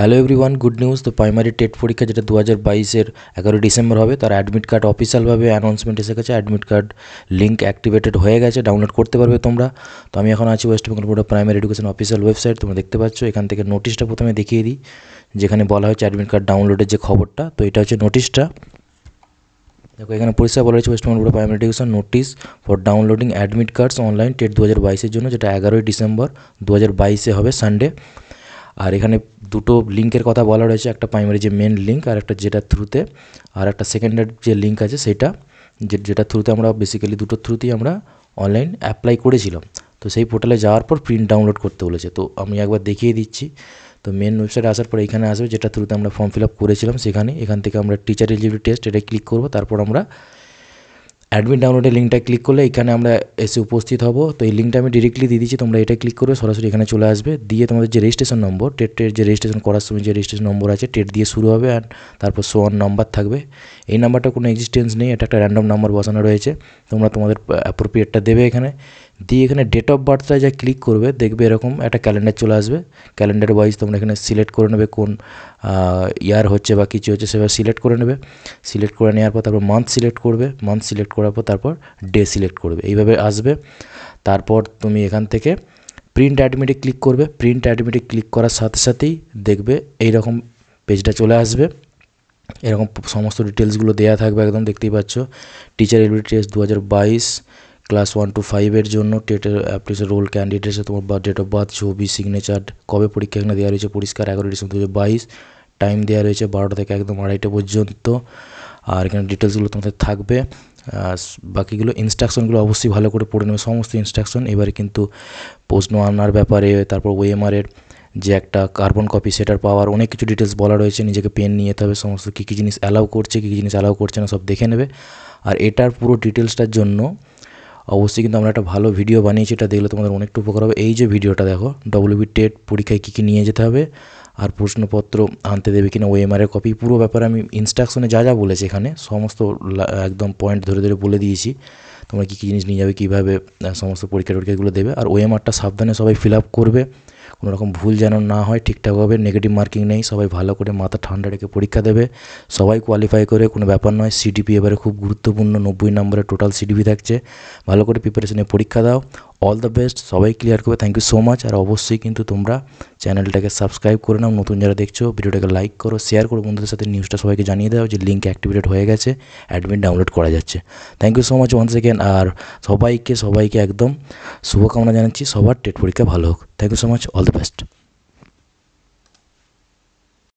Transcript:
hello everyone good news তো primary TET পরীক্ষা যেটা দু হাজার বাইশের এগারোই ডিসেম্বর হবে তার অ্যাডমিট কার্ড অফিসিয়ালভাবে অ্যানাউন্সমেন্ট এসে গেছে অ্যাডমিট কার্ড লিঙ্ক অ্যাক্টিভেটেড হয়ে গেছে ডাউনলোড করতে পারবে তোমরা তো আমি এখন আছি West Bengal board primary education official website তোমরা দেখতে পাচ্ছ এখান থেকে নোটিশটা প্রথমে দেখিয়ে দিই যেখানে বলা হয়েছে অ্যাডমিট কার্ড ডাউনলোডের যে খবরটা তো এটা হচ্ছে নোটিশটা দেখো এখানে পরিষ্কার বলা হয়েছে West Bengal primary education notice for downloading admit cards online TET দু হাজার বাইশের জন্য যেটা এগারোই ডিসেম্বর দু হাজার বাইশে হবে সানডে আর এখানে দুটো লিঙ্কের কথা বলা রয়েছে একটা প্রাইমারি যে মেন লিঙ্ক আর একটা যেটা থ্রুতে আর একটা সেকেন্ডের যে লিঙ্ক আছে সেটা যেটা থ্রুতে আমরা বেসিক্যালি দুটোর থ্রুতেই আমরা অনলাইন অ্যাপ্লাই করেছিলাম তো সেই পোর্টালে যাওয়ার পর প্রিন্ট ডাউনলোড করতে বলেছে তো আমি একবার দেখিয়ে দিচ্ছি তো মেন ওয়েবসাইটে আসার পর এখানে আসবে যেটা থ্রুতে আমরা ফর্ম ফিল আপ করেছিলাম সেখানে এখান থেকে আমরা টিচার এলিজিবিলিটি টেস্ট এটা ক্লিক করবো তারপর আমরা অ্যাডমিট ডাউনলোডের লিঙ্কটা ক্লিক করলে এখানে আমরা এসে উপস্থিত হব তো এই লিঙ্কটা আমি ডিরেক্টলি দিয়ে দিচ্ছি তোমরা এটা ক্লিক করবে সরাসরি এখানে চলে আসবে দিয়ে তোমাদের যে রেজিস্ট্রেশন নম্বর টেটের যে রেজিস্ট্রেশন করার সময় যে রেজিস্ট্রেশন নম্বর আছে টেট দিয়ে শুরু হবে অ্যান্ড তারপর সোয়ান নাম্বার থাকবে এই নাম্বারটা কোনো এক্সিস্টেন্স নেই এটা একটা র্যান্ডম নাম্বার বসানো রয়েছে তোমরা তোমাদের অ্যাপ্রোপ্রিয়েটটা দেবে এখানে দিয়ে এখানে ডেট অফ বার্থটা যা ক্লিক করবে দেখবে এরকম একটা ক্যালেন্ডার চলে আসবে ক্যালেন্ডার ওয়াইজ তোমরা এখানে সিলেক্ট করে নেবে কোন ইয়ার হচ্ছে বা কিছু হচ্ছে সেভাবে সিলেক্ট করে নেবে সিলেক্ট করে নেওয়ার পর তারপর মান্থ সিলেক্ট করবে মান্থ সিলেক্ট করার পর তারপর ডে সিলেক্ট করবে এইভাবে আসবে তারপর তুমি এখান থেকে প্রিন্ট অ্যাডমিটে ক্লিক করবে প্রিন্ট অ্যাডমিটে ক্লিক করার সাথে সাথেই দেখবে এইরকম পেজটা চলে আসবে এরকম সমস্ত ডিটেলসগুলো দেওয়া থাকবে একদম দেখতেই পাচ্ছ টিচার এলবি টেস্ট দু হাজার ক্লাস ওয়ান টু ফাইভের জন্য টেটের অ্যাপ্লিকেশন রোল ক্যান্ডিডেটসে তোমার বা ডেট অফ বার্থ ছবি সিগনেচার কবে পরীক্ষা এখানে দেওয়া রয়েছে পরিষ্কার এগারো ডিসেম্বর দু হাজার বাইশ টাইম দেওয়া রয়েছে বারোটা থেকে একদম আড়াইটা পর্যন্ত আর এখানে ডিটেলসগুলো তোমাদের থাকবে বাকিগুলো ইনস্ট্রাকশনগুলো অবশ্যই ভালো করে পড়ে নেবে সমস্ত ইনস্ট্রাকশন এবারে কিন্তু প্রশ্ন আনার ব্যাপারে তারপর ওএমআরের যে একটা কার্বন কপি সেটার পাওয়ার অনেক কিছু ডিটেলস বলা রয়েছে নিজেকে পেন নিয়ে যেতে হবে সমস্ত কী কী জিনিস অ্যালাউ করছে কী কী জিনিস অ্যালাউ করছে না সব দেখে নেবে আর এটার পুরো ডিটেলসটার জন্য অবশ্যই কিন্তু আমরা একটা ভালো ভিডিও বানিয়েছি এটা দেখলে তোমাদের অনেকটা উপকার হবে এই যে ভিডিওটা দেখো ডব্লিউবি টেট পরীক্ষায় কী কী নিয়ে যেতে হবে আর প্রশ্নপত্র আনতে দেবে কিনা ওএমআরের কপি পুরো ব্যাপারে আমি ইনস্ট্রাকশনে যা যা বলেছি এখানে সমস্ত একদম পয়েন্ট ধরে ধরে বলে দিয়েছি তোমরা কী কী জিনিস নিয়ে যাবে কীভাবে সমস্ত পরীক্ষা টরীক্ষাগুলো দেবে আর ওএমআরটা সাবধানে সবাই ফিল আপ করবে কোনো রকম ভুল যেন না হয় ঠিকঠাকভাবে নেগেটিভ মার্কিং নেই সবাই ভালো করে মাথা ঠান্ডা রেখে পরীক্ষা দেবে সবাই কোয়ালিফাই করে কোনো ব্যাপার নয় সিডিপি এবারে খুব গুরুত্বপূর্ণ নব্বই নম্বরে টোটাল সিডিপি থাকছে ভালো করে প্রিপারেশনে পরীক্ষা দাও অল দ্য বেস্ট সবাই ক্লিয়ার করবে থ্যাংক ইউ সো মাচ আর অবশ্যই কিন্তু তোমরা চ্যানেলটাকে সাবস্ক্রাইব করে নাও নতুন যারা দেখছো ভিডিওটাকে লাইক করো শেয়ার করো বন্ধুদের সাথে নিউজটা সবাইকে জানিয়ে দাও যে লিঙ্ক অ্যাক্টিভেটেড হয়ে গেছে অ্যাডমিট ডাউনলোড করা যাচ্ছে thank you so much one second আর সবাইকে সবাইকে একদম শুভকামনা জানাচ্ছি সবার টেট পরীক্ষা ভালো হোক thank you so much all the best